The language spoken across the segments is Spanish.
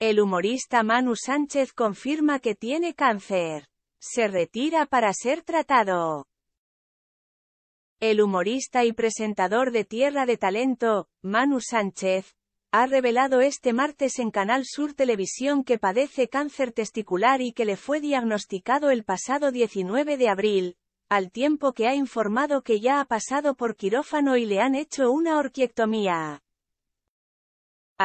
El humorista Manu Sánchez confirma que tiene cáncer. Se retira para ser tratado. El humorista y presentador de Tierra de Talento, Manu Sánchez, ha revelado este martes en Canal Sur Televisión que padece cáncer testicular y que le fue diagnosticado el pasado 19 de abril, al tiempo que ha informado que ya ha pasado por quirófano y le han hecho una orquiectomía.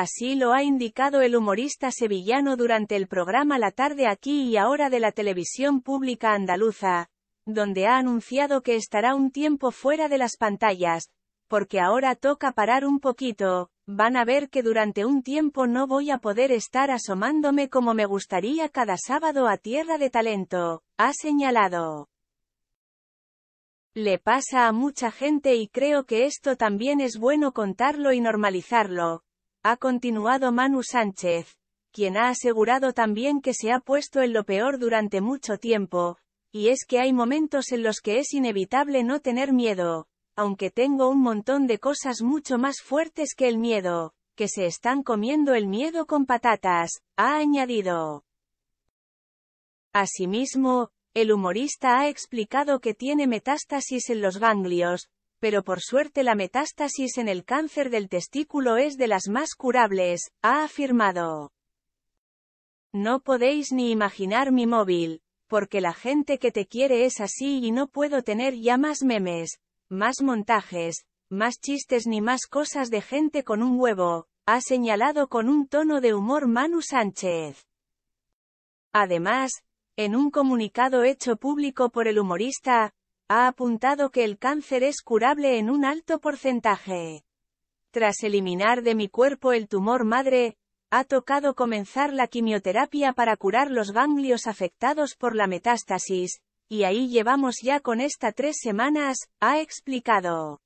Así lo ha indicado el humorista sevillano durante el programa La tarde aquí y ahora de la televisión pública andaluza, donde ha anunciado que estará un tiempo fuera de las pantallas, porque ahora toca parar un poquito, van a ver que durante un tiempo no voy a poder estar asomándome como me gustaría cada sábado a Tierra de Talento, ha señalado. Le pasa a mucha gente y creo que esto también es bueno contarlo y normalizarlo, ha continuado Manu Sánchez, quien ha asegurado también que se ha puesto en lo peor durante mucho tiempo, y es que hay momentos en los que es inevitable no tener miedo, aunque tengo un montón de cosas mucho más fuertes que el miedo, que se están comiendo el miedo con patatas, ha añadido. Asimismo, el humorista ha explicado que tiene metástasis en los ganglios, pero por suerte la metástasis en el cáncer del testículo es de las más curables, ha afirmado. No podéis ni imaginar mi móvil, porque la gente que te quiere es así y no puedo tener ya más memes, más montajes, más chistes ni más cosas de gente con un huevo, ha señalado con un tono de humor Manu Sánchez. Además, en un comunicado hecho público por el humorista, ha apuntado que el cáncer es curable en un alto porcentaje. Tras eliminar de mi cuerpo el tumor madre, ha tocado comenzar la quimioterapia para curar los ganglios afectados por la metástasis, y ahí llevamos ya con esta tres semanas, ha explicado.